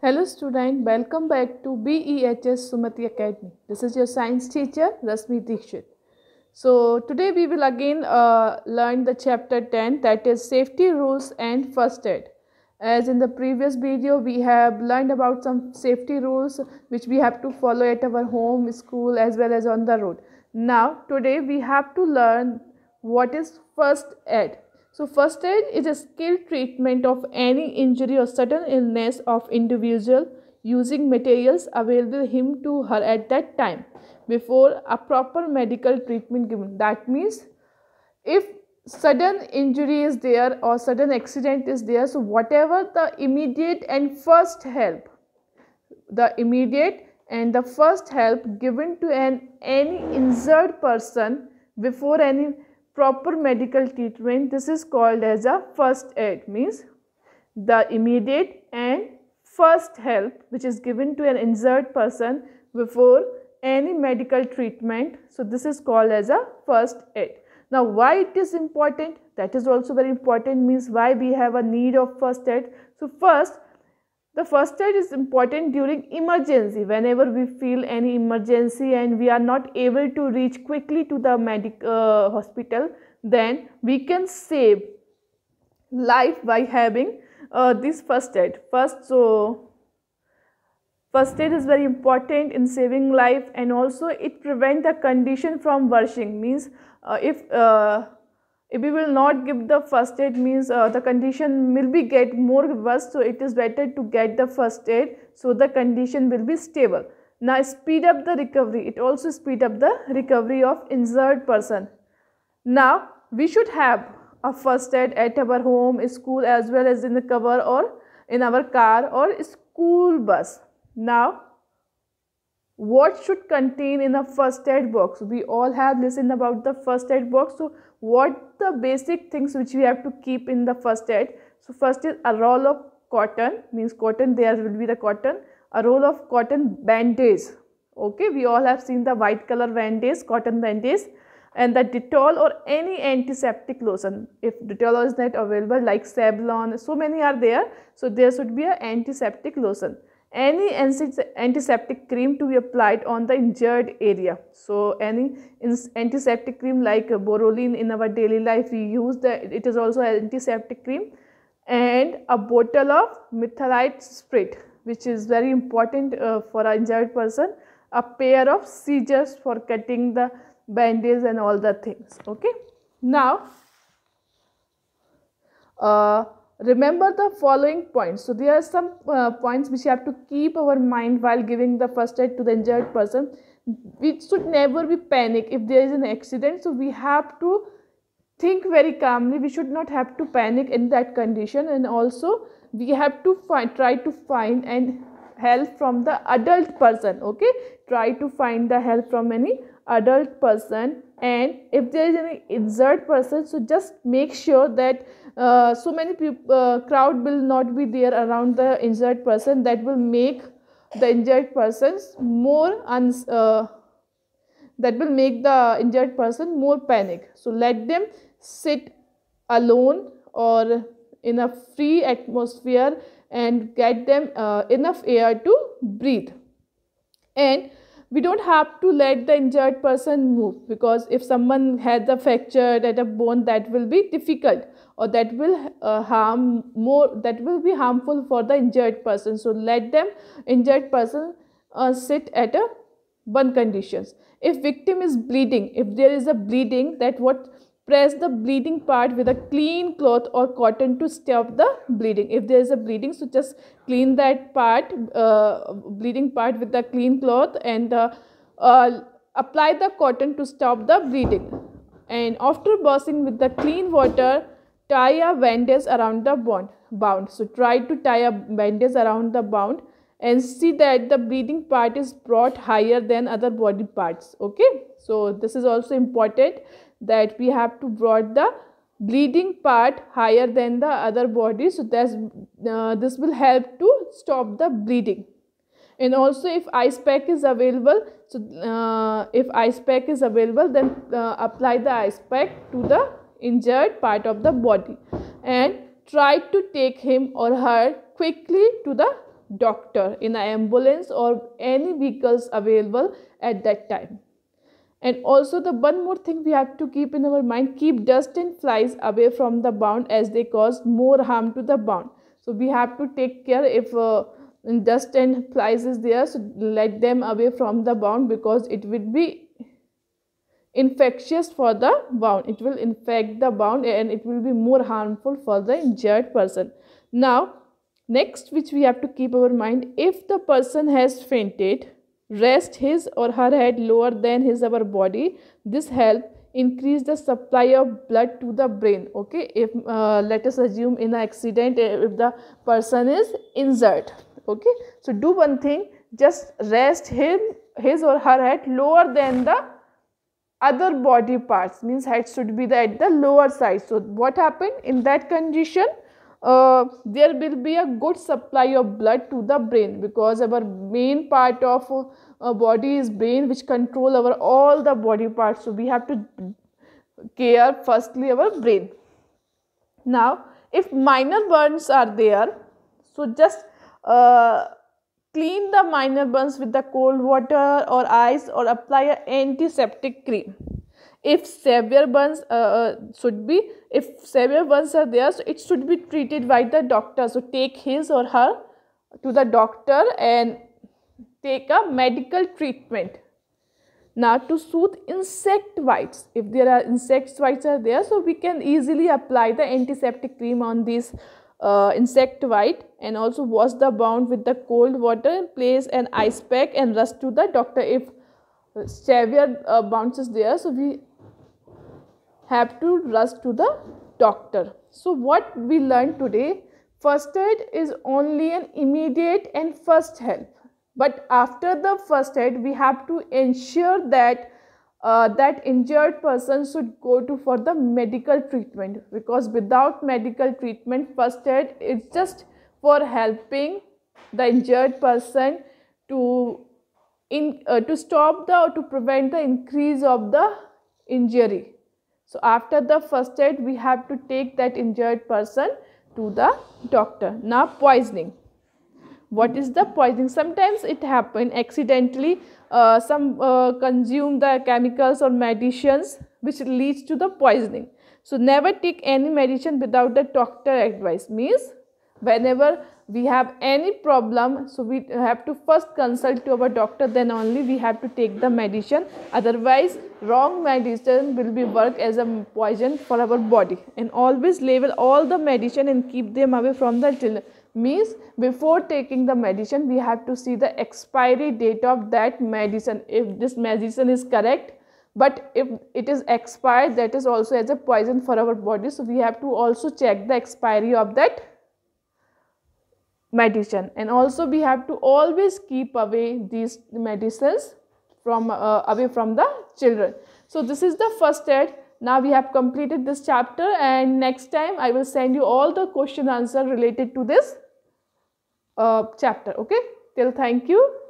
Hello student, welcome back to BEHS Sumati Academy. This is your science teacher Rasmi Dikshit. So today we will again uh, learn the chapter 10 that is safety rules and first aid. As in the previous video we have learned about some safety rules which we have to follow at our home, school as well as on the road. Now today we have to learn what is first aid. So first aid is a skilled treatment of any injury or sudden illness of individual using materials available him to her at that time before a proper medical treatment given. That means if sudden injury is there or sudden accident is there, so whatever the immediate and first help, the immediate and the first help given to an any injured person before any proper medical treatment this is called as a first aid means the immediate and first help which is given to an injured person before any medical treatment so this is called as a first aid now why it is important that is also very important means why we have a need of first aid so first the first aid is important during emergency. Whenever we feel any emergency and we are not able to reach quickly to the medic uh, hospital, then we can save life by having uh, this first aid. First, so first aid is very important in saving life and also it prevent the condition from worsening. Means uh, if uh, if we will not give the first aid means uh, the condition will be get more worse so it is better to get the first aid so the condition will be stable now speed up the recovery it also speed up the recovery of injured person now we should have a first aid at our home school as well as in the cover or in our car or school bus now what should contain in a first aid box we all have listened about the first aid box so what the basic things which we have to keep in the first aid so first is a roll of cotton means cotton there will be the cotton a roll of cotton bandage okay we all have seen the white color bandage cotton bandage and the Dettol or any antiseptic lotion. If Dettol is not available like Sablon, so many are there. So there should be an antiseptic lotion any antiseptic cream to be applied on the injured area so any antiseptic cream like boroline in our daily life we use That it is also antiseptic cream and a bottle of methylite spirit which is very important uh, for an injured person a pair of scissors for cutting the bandages and all the things okay now uh, remember the following points so there are some uh, points which you have to keep our mind while giving the first aid to the injured person we should never be panic if there is an accident so we have to think very calmly we should not have to panic in that condition and also we have to find, try to find and help from the adult person okay try to find the help from any adult person and if there is any injured person so just make sure that uh, so many people uh, crowd will not be there around the injured person that will make the injured persons more uns uh, that will make the injured person more panic so let them sit alone or in a free atmosphere and get them uh, enough air to breathe and we don't have to let the injured person move because if someone has a fracture at a bone that will be difficult or that will uh, harm more that will be harmful for the injured person so let them injured person uh, sit at a one conditions if victim is bleeding if there is a bleeding that what press the bleeding part with a clean cloth or cotton to stop the bleeding if there is a bleeding so just clean that part uh, bleeding part with a clean cloth and uh, uh, apply the cotton to stop the bleeding and after washing with the clean water tie a bandage around the bound so try to tie a bandage around the bound and see that the breathing part is brought higher than other body parts okay so this is also important that we have to brought the bleeding part higher than the other body so that's uh, this will help to stop the bleeding and also if ice pack is available so uh, if ice pack is available then uh, apply the ice pack to the injured part of the body and try to take him or her quickly to the doctor in an ambulance or any vehicles available at that time. And also the one more thing we have to keep in our mind, keep dust and flies away from the bound as they cause more harm to the bound. So we have to take care if uh, dust and flies is there, so let them away from the bound because it would be infectious for the bound. It will infect the bound and it will be more harmful for the injured person. Now Next, which we have to keep our mind, if the person has fainted, rest his or her head lower than his or her body. This help increase the supply of blood to the brain. Okay, if uh, let us assume in an accident, eh, if the person is injured. Okay, so do one thing, just rest him, his or her head lower than the other body parts means head should be the, at the lower side so what happened in that condition uh, there will be a good supply of blood to the brain because our main part of uh, body is brain which control our all the body parts so we have to care firstly our brain now if minor burns are there so just uh, clean the minor burns with the cold water or ice or apply an antiseptic cream if severe burns uh, uh, should be if severe burns are there so it should be treated by the doctor so take his or her to the doctor and take a medical treatment now to soothe insect bites if there are insect bites are there so we can easily apply the antiseptic cream on this uh, insect bite and also wash the wound with the cold water and place an ice pack and rush to the doctor if severe uh, bounces there so we have to rush to the doctor. So what we learned today, first aid is only an immediate and first help. But after the first aid, we have to ensure that uh, that injured person should go to for the medical treatment because without medical treatment, first aid is just for helping the injured person to in uh, to stop the or to prevent the increase of the injury so after the first aid, we have to take that injured person to the doctor. Now poisoning. What is the poisoning? Sometimes it happen accidentally. Uh, some uh, consume the chemicals or medicines which leads to the poisoning. So never take any medicine without the doctor advice. Means whenever we have any problem so we have to first consult to our doctor then only we have to take the medicine otherwise wrong medicine will be work as a poison for our body and always label all the medicine and keep them away from the children means before taking the medicine we have to see the expiry date of that medicine if this medicine is correct but if it is expired that is also as a poison for our body so we have to also check the expiry of that medicine and also we have to always keep away these medicines from uh, away from the children so this is the first aid now we have completed this chapter and next time i will send you all the question answer related to this uh, chapter okay till thank you